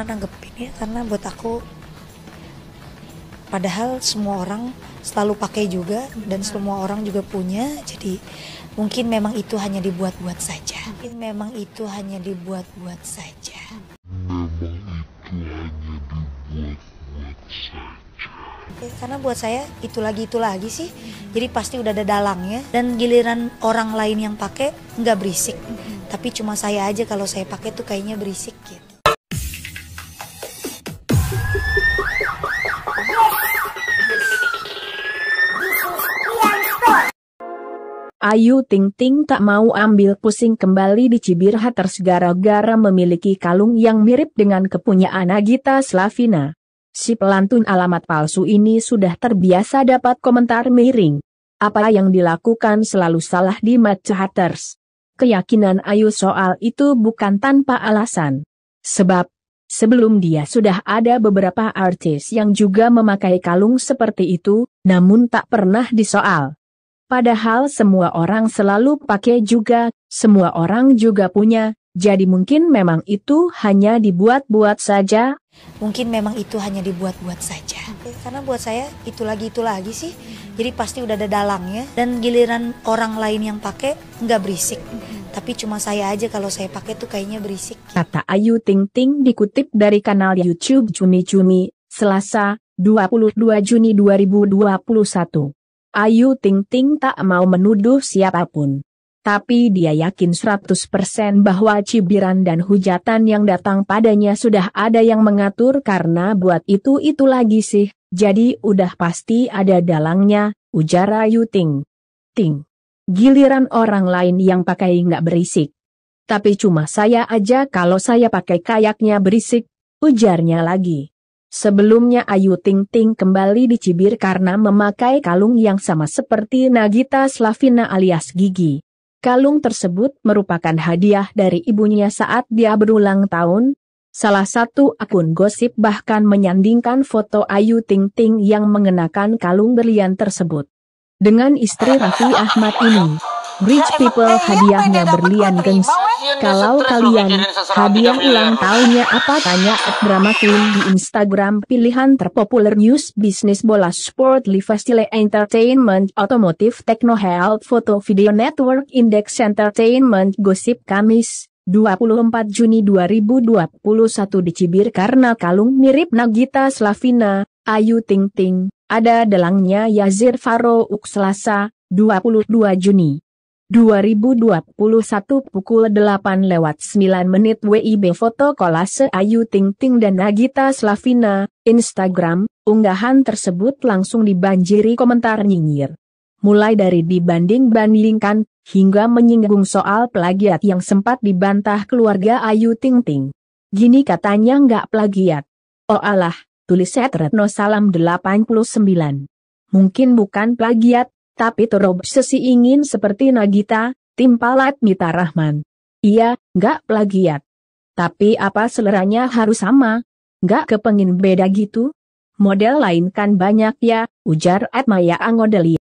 pernah nanggepin ya karena buat aku padahal semua orang selalu pakai juga dan semua orang juga punya jadi mungkin memang itu hanya dibuat-buat saja mungkin memang itu hanya dibuat-buat saja memang itu hanya dibuat-buat saja karena buat saya itu lagi itu lagi sih jadi pasti udah ada dalangnya dan giliran orang lain yang pakai nggak berisik tapi cuma saya aja kalau saya pakai tuh kayaknya berisik gitu Ayu Ting Ting tak mau ambil pusing kembali di cibir haters gara-gara memiliki kalung yang mirip dengan kepunyaan Nagita Slavina. Si pelantun alamat palsu ini sudah terbiasa dapat komentar miring. Apa yang dilakukan selalu salah di mata haters. Keyakinan Ayu soal itu bukan tanpa alasan. Sebab, sebelum dia sudah ada beberapa artis yang juga memakai kalung seperti itu, namun tak pernah disoal. Padahal semua orang selalu pakai juga, semua orang juga punya, jadi mungkin memang itu hanya dibuat-buat saja. Mungkin memang itu hanya dibuat-buat saja. Karena buat saya itu lagi itu lagi sih. Hmm. Jadi pasti udah ada dalangnya dan giliran orang lain yang pakai nggak berisik. Hmm. Tapi cuma saya aja kalau saya pakai tuh kayaknya berisik. Kata Ayu Ting Ting dikutip dari kanal YouTube Cumi Cumi, Selasa, 22 Juni 2021. Ayu Ting Ting tak mau menuduh siapapun. Tapi dia yakin 100% bahwa cibiran dan hujatan yang datang padanya sudah ada yang mengatur karena buat itu-itu lagi sih, jadi udah pasti ada dalangnya, ujar Ayu Ting. Ting. Giliran orang lain yang pakai nggak berisik. Tapi cuma saya aja kalau saya pakai kayaknya berisik, ujarnya lagi. Sebelumnya Ayu Ting Ting kembali dicibir karena memakai kalung yang sama seperti Nagita Slavina alias Gigi. Kalung tersebut merupakan hadiah dari ibunya saat dia berulang tahun. Salah satu akun gosip bahkan menyandingkan foto Ayu Ting Ting yang mengenakan kalung berlian tersebut. Dengan istri Raffi Ahmad ini, Rich people eh, iya, hadiahnya berlian gengs. Kalau kalian hadiah ulang tahunnya apa tanya at drama queen di Instagram pilihan terpopuler news bisnis bola sport livestile entertainment otomotif techno health foto video network index entertainment gosip kamis 24 Juni 2021 dicibir karena kalung mirip Nagita Slavina, Ayu Ting Ting, ada delangnya Yazir Faro Ukslasa, 22 Juni. 2021 pukul 8 lewat 9 menit WIB foto kolase Ayu Ting Ting dan Nagita Slavina, Instagram, unggahan tersebut langsung dibanjiri komentar nyinyir. Mulai dari dibanding-bandingkan, hingga menyinggung soal plagiat yang sempat dibantah keluarga Ayu Ting Ting. Gini katanya nggak plagiat. Oh Allah, tulis Setretno Salam 89. Mungkin bukan plagiat, tapi terobsesi ingin seperti Nagita, timpalat Mita Rahman. Iya, nggak plagiat. Tapi apa seleranya harus sama? Nggak kepengin beda gitu? Model lain kan banyak ya, ujar Atmaya Angodeli.